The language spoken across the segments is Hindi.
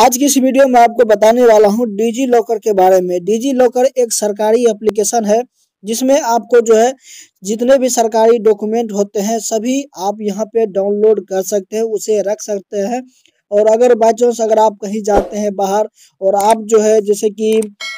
आज की इस वीडियो में आपको बताने वाला हूँ डिजी लॉकर के बारे में डिजी लॉकर एक सरकारी एप्लीकेशन है जिसमें आपको जो है जितने भी सरकारी डॉक्यूमेंट होते हैं सभी आप यहाँ पे डाउनलोड कर सकते हैं उसे रख सकते हैं और अगर बाई चांस अगर आप कहीं जाते हैं बाहर और आप जो है जैसे कि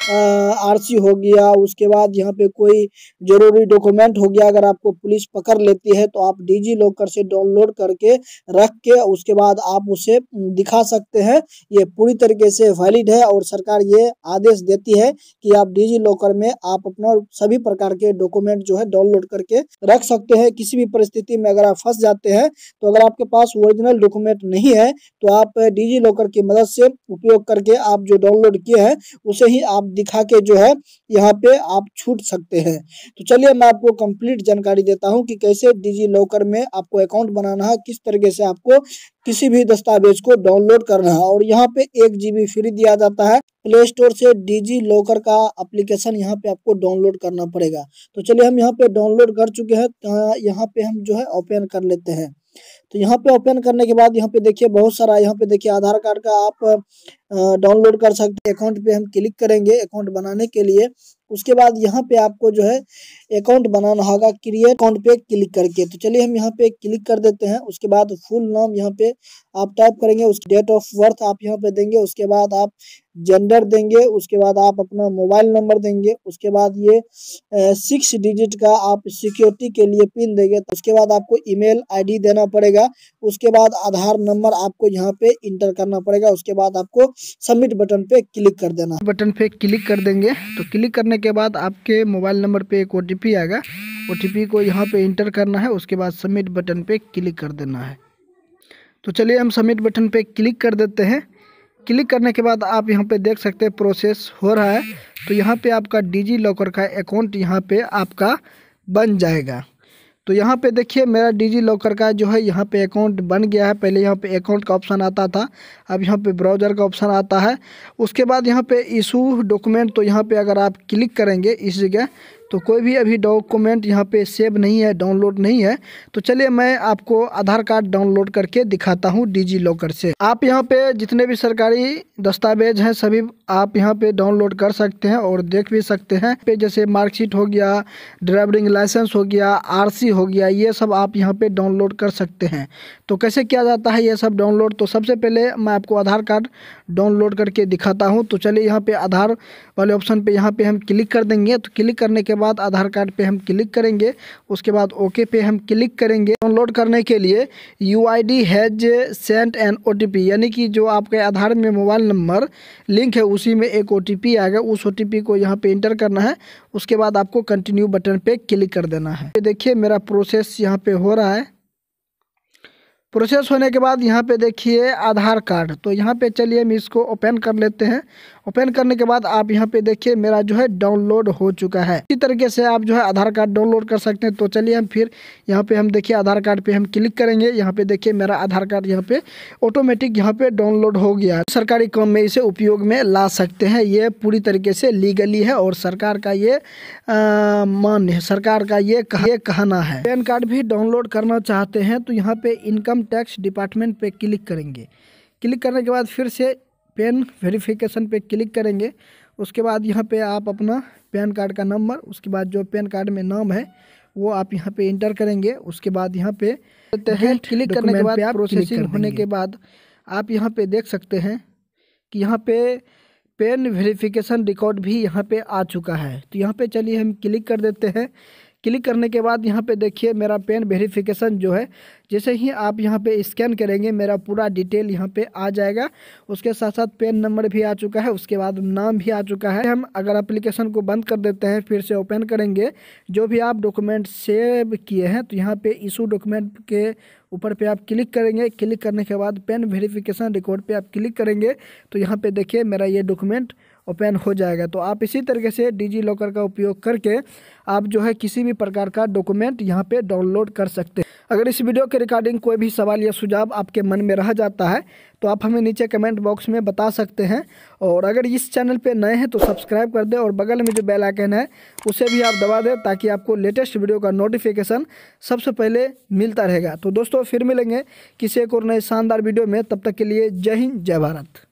आरसी हो गया उसके बाद यहाँ पे कोई जरूरी डॉक्यूमेंट हो गया अगर आपको पुलिस पकड़ लेती है तो आप डिजी लॉकर से डाउनलोड करके रख के उसके बाद आप उसे दिखा सकते हैं ये पूरी तरीके से वैलिड है और सरकार ये आदेश देती है कि आप डिजी लॉकर में आप अपना सभी प्रकार के डॉक्यूमेंट जो है डाउनलोड करके रख सकते हैं किसी भी परिस्थिति में अगर आप फंस जाते हैं तो अगर आपके पास ओरिजिनल डॉक्यूमेंट नहीं है तो आप डिजी लॉकर की मदद से उपयोग करके आप जो डाउनलोड किए हैं उसे ही आप दिखा के जो है यहाँ पे आप छूट सकते हैं तो चलिए मैं आपको कंप्लीट जानकारी देता हूँ कि कैसे डिजी लॉकर में आपको अकाउंट बनाना है किस तरीके से आपको किसी भी दस्तावेज को डाउनलोड करना है और यहाँ पे एक जीबी फ्री दिया जाता है प्ले स्टोर से डिजी लॉकर का अप्लीकेशन यहाँ पे आपको डाउनलोड करना पड़ेगा तो चलिए हम यहाँ पे डाउनलोड कर चुके हैं तो यहाँ पे हम जो है ओपन कर लेते हैं तो यहाँ पे ओपन करने के बाद यहाँ पे देखिए बहुत सारा यहाँ पे देखिए आधार कार्ड का आप डाउनलोड कर सकते हैं अकाउंट पे हम क्लिक करेंगे अकाउंट बनाने के लिए उसके बाद यहाँ पे आपको जो है अकाउंट बनाना होगा क्रिएट अकाउंट पे क्लिक करके तो चलिए हम यहाँ पे क्लिक कर देते हैं उसके बाद फुल नाम यहाँ पे आप टाइप करेंगे उसकी डेट ऑफ बर्थ आप यहाँ पे देंगे उसके बाद आप जेंडर देंगे उसके बाद आप अपना मोबाइल नंबर देंगे उसके बाद ये सिक्स डिजिट का आप सिक्योरिटी के लिए पिन देंगे तो उसके बाद आपको ईमेल आईडी देना पड़ेगा पड़ेगा उसके बाद आधार नंबर आपको यहाँ पे इंटर करना पड़ेगा उसके बाद आपको सबमिट बटन पे क्लिक कर देना बटन पे क्लिक कर देंगे तो क्लिक करने के बाद आपके मोबाइल नंबर पे एक ओ आएगा ओ को यहाँ पे इंटर करना है उसके बाद सबमिट बटन पे क्लिक कर देना है तो चलिए हम सबमिट बटन पे क्लिक कर देते हैं क्लिक करने के बाद आप यहाँ पे देख सकते हैं प्रोसेस हो रहा है तो यहाँ पे आपका डिजी लॉकर का अकाउंट यहाँ पे आपका बन जाएगा तो यहाँ पे देखिए मेरा डिजी लॉकर का जो है यहाँ पे अकाउंट बन गया है पहले यहाँ पे अकाउंट का ऑप्शन आता था अब यहाँ पे ब्राउज़र का ऑप्शन आता है उसके बाद यहाँ पे इशू डॉक्यूमेंट तो यहाँ पे अगर आप क्लिक करेंगे इस जगह तो कोई भी अभी डॉक्यूमेंट यहाँ पे सेव नहीं है डाउनलोड नहीं है तो चलिए मैं आपको आधार कार्ड डाउनलोड करके दिखाता हूँ डिजी लॉकर से आप यहाँ पे जितने भी सरकारी दस्तावेज हैं सभी आप यहाँ पे डाउनलोड कर सकते हैं और देख भी सकते हैं पे जैसे मार्कशीट हो गया ड्राइविंग लाइसेंस हो गया आर हो गया ये सब आप यहाँ पर डाउनलोड कर सकते हैं तो कैसे किया जाता है ये सब डाउनलोड तो सबसे पहले मैं आपको आधार कार्ड डाउनलोड करके दिखाता हूँ तो चलिए यहाँ पर आधार वाले ऑप्शन पर यहाँ पर हम क्लिक कर देंगे तो क्लिक करने के बाद आधार कार्ड पे हम क्लिक करेंगे उसके बाद ओके पे हम क्लिक करेंगे डाउनलोड करने के लिए U I D has sent an O T P यानी कि जो आपके आधार में मोबाइल नंबर लिंक है उसी में एक ओ टी पी आएगा उस ओ टी पी को यहाँ पे इंटर करना है उसके बाद आपको कंटिन्यू बटन पे क्लिक कर देना है देखिए मेरा प्रोसेस यहाँ पे हो रहा है प्रोसेस होने के बाद यहाँ पे देखिए आधार कार्ड तो यहाँ पे चलिए हम इसको ओपन कर लेते हैं ओपन करने के बाद आप यहाँ पे देखिए मेरा जो है डाउनलोड हो चुका है इसी तरीके से आप जो है आधार कार्ड डाउनलोड कर सकते हैं तो चलिए हम फिर यहाँ पे हम देखिए आधार कार्ड पे हम क्लिक करेंगे यहाँ पे देखिए मेरा आधार कार्ड यहाँ पे ऑटोमेटिक यहाँ पे डाउनलोड हो गया सरकारी काम में इसे उपयोग में ला सकते हैं ये पूरी तरीके से लीगली है और सरकार का ये मान्य सरकार का ये कह, ये कहना है पैन कार्ड भी डाउनलोड करना चाहते हैं तो यहाँ पे इनकम टैक्स डिपार्टमेंट पे क्लिक करेंगे क्लिक करने के बाद फिर से पेन वेरिफिकेशन पे क्लिक करेंगे उसके बाद यहाँ पे आप अपना पैन कार्ड का नंबर उसके बाद जो पैन कार्ड में नाम है वो आप यहाँ पे इंटर करेंगे उसके बाद यहाँ पे तो क्लिक करने के बाद प्रोसेसिंग होने के बाद आप यहाँ पे देख सकते हैं कि यहाँ पे पेन वेरिफिकेशन रिकॉर्ड भी यहाँ पे आ चुका है तो यहाँ पे चलिए हम क्लिक कर देते हैं क्लिक करने के बाद यहाँ पे देखिए मेरा पेन वेरिफिकेशन जो है जैसे ही आप यहाँ पे स्कैन करेंगे मेरा पूरा डिटेल यहाँ पे आ जाएगा उसके साथ साथ पेन नंबर भी आ चुका है उसके बाद नाम भी आ चुका है हम अगर अप्लीकेशन को बंद कर देते हैं फिर से ओपन करेंगे जो भी आप डॉक्यूमेंट सेव किए हैं तो यहाँ पर इशू डॉक्यूमेंट के ऊपर पे आप क्लिक करेंगे क्लिक करने के बाद पेन वेरिफिकेशन रिकॉर्ड पे आप क्लिक करेंगे तो यहाँ पे देखिए मेरा ये डॉक्यूमेंट ओपन हो जाएगा तो आप इसी तरीके से डिजी लॉकर का उपयोग करके आप जो है किसी भी प्रकार का डॉक्यूमेंट यहाँ पे डाउनलोड कर सकते हैं अगर इस वीडियो के रिकॉर्डिंग कोई भी सवाल या सुझाव आपके मन में रह जाता है तो आप हमें नीचे कमेंट बॉक्स में बता सकते हैं और अगर इस चैनल पे नए हैं तो सब्सक्राइब कर दें और बगल में जो बेल आइकन है उसे भी आप दबा दें ताकि आपको लेटेस्ट वीडियो का नोटिफिकेशन सबसे पहले मिलता रहेगा तो दोस्तों फिर मिलेंगे किसी एक और नए शानदार वीडियो में तब तक के लिए जय हिंद जय भारत